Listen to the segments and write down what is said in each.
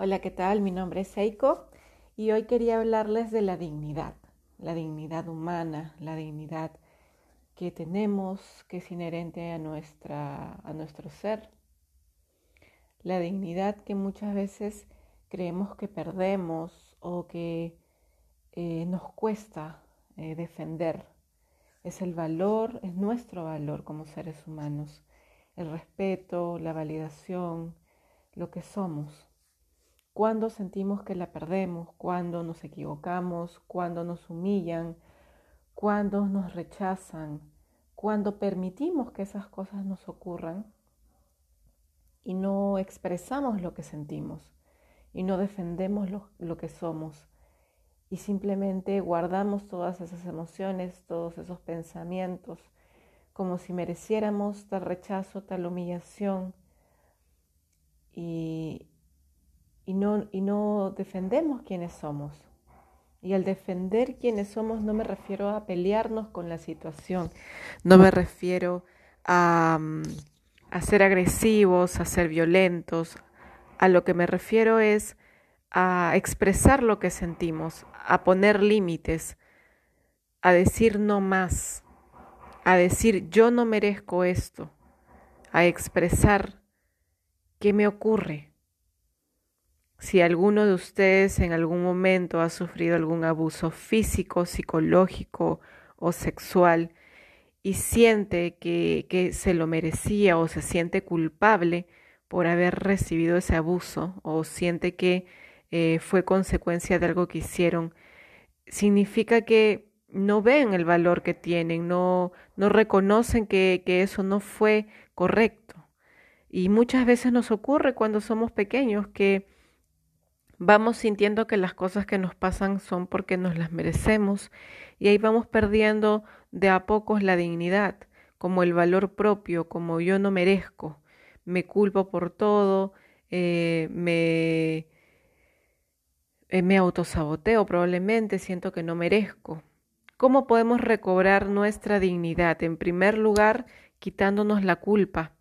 Hola, ¿qué tal? Mi nombre es Eiko y hoy quería hablarles de la dignidad, la dignidad humana, la dignidad que tenemos, que es inherente a, nuestra, a nuestro ser, la dignidad que muchas veces creemos que perdemos o que eh, nos cuesta eh, defender. Es el valor, es nuestro valor como seres humanos, el respeto, la validación, lo que somos cuando sentimos que la perdemos, cuando nos equivocamos, cuando nos humillan, cuando nos rechazan, cuando permitimos que esas cosas nos ocurran y no expresamos lo que sentimos y no defendemos lo, lo que somos y simplemente guardamos todas esas emociones, todos esos pensamientos, como si mereciéramos tal rechazo, tal humillación y, y no, no defendemos quienes somos. Y al defender quienes somos no me refiero a pelearnos con la situación, no me refiero a, mm, a ser agresivos, a ser violentos. A lo que me refiero es a expresar lo que sentimos, a poner límites, a decir no más, a decir yo no merezco esto, a expresar qué me ocurre, si alguno de ustedes en algún momento ha sufrido algún abuso físico, psicológico o sexual y siente que, se lo merecía o se siente culpable por haber recibido ese abuso o siente que eh, fue consecuencia de algo que hicieron, significa que no ven el valor que tienen, no, no reconocen que eso no fue correcto. Y muchas veces nos ocurre cuando somos pequeños que vamos sintiendo que las cosas que nos pasan son porque nos las merecemos y ahí vamos perdiendo de a pocos la dignidad, como el valor propio, como yo no merezco, me culpo por todo, eh, me, eh, me autosaboteo probablemente, siento que no merezco. ¿Cómo podemos recobrar nuestra dignidad? En primer lugar, quitándonos la culpa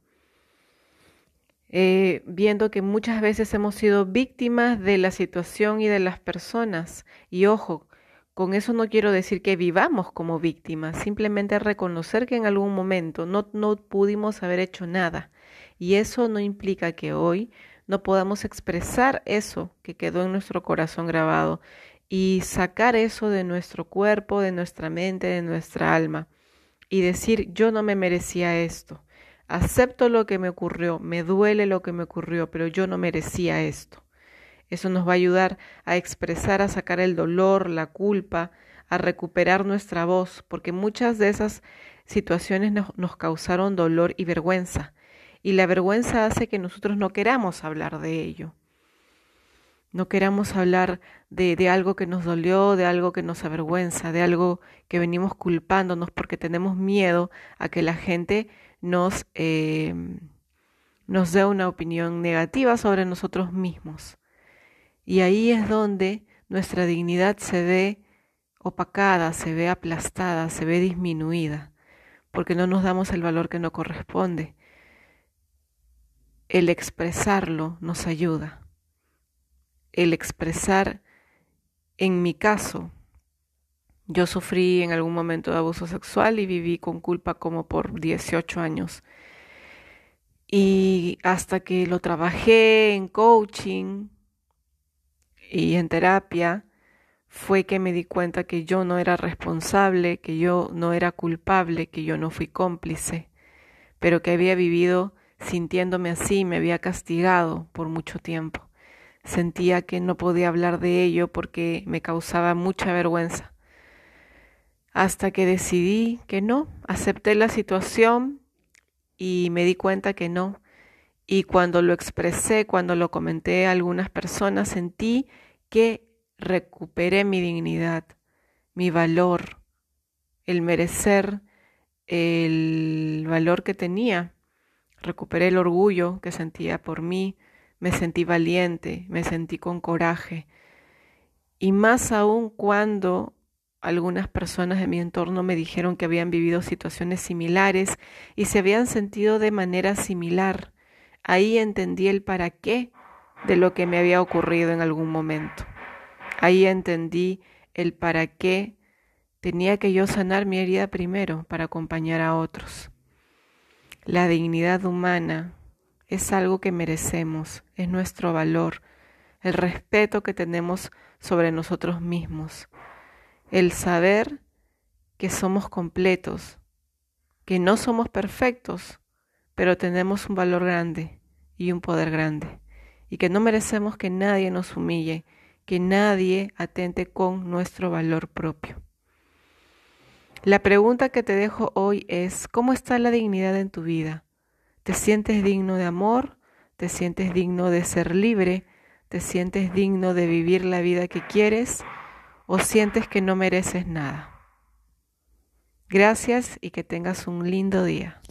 eh, viendo que muchas veces hemos sido víctimas de la situación y de las personas. Y ojo, con eso no quiero decir que vivamos como víctimas, simplemente reconocer que en algún momento no, no pudimos haber hecho nada. Y eso no implica que hoy no podamos expresar eso que quedó en nuestro corazón grabado y sacar eso de nuestro cuerpo, de nuestra mente, de nuestra alma y decir yo no me merecía esto acepto lo que me ocurrió, me duele lo que me ocurrió, pero yo no merecía esto. Eso nos va a ayudar a expresar, a sacar el dolor, la culpa, a recuperar nuestra voz, porque muchas de esas situaciones nos, causaron dolor y vergüenza, y la vergüenza hace que nosotros no queramos hablar de ello. No queramos hablar de, algo que nos dolió, de algo que nos avergüenza, de algo que venimos culpándonos porque tenemos miedo a que la gente em, nos dé una opinión negativa sobre nosotros mismos. Y ahí es donde nuestra dignidad se ve opacada, se ve aplastada, se ve disminuida, porque no nos damos el valor que nos corresponde. El expresarlo nos ayuda el expresar, en mi caso, yo sufrí en algún momento de abuso sexual y viví con culpa como por 18 años. Y hasta que lo trabajé en coaching y en terapia, fue que me di cuenta que yo no era responsable, que yo no era culpable, que yo no fui cómplice, pero que había vivido sintiéndome así, me había castigado por mucho tiempo sentía que no podía hablar de ello porque me causaba mucha vergüenza. Hasta que decidí que no, acepté la situación y me di cuenta que no. Y cuando lo expresé, cuando lo comenté a algunas personas, sentí que recuperé mi dignidad, mi valor, el merecer el valor que tenía. Recuperé el orgullo que sentía por mí, me sentí valiente, me sentí con coraje. Y más aún cuando algunas personas de mi entorno me dijeron que habían vivido situaciones similares y se habían sentido de manera similar. Ahí entendí el para qué de lo que me había ocurrido en algún momento. Ahí entendí el para qué tenía que yo sanar mi herida primero para acompañar a otros. La dignidad humana es algo que merecemos, es nuestro valor, el respeto que tenemos sobre nosotros mismos, el saber que somos completos, que no somos perfectos, pero tenemos un valor grande y un poder grande, y que no merecemos que nadie nos humille, que nadie atente con nuestro valor propio. La pregunta que te dejo hoy es, ¿cómo está la dignidad en tu vida? Te sientes digno de amor, te sientes digno de ser libre, te sientes digno de vivir la vida que quieres o sientes que no mereces nada. Gracias y que tengas un lindo día.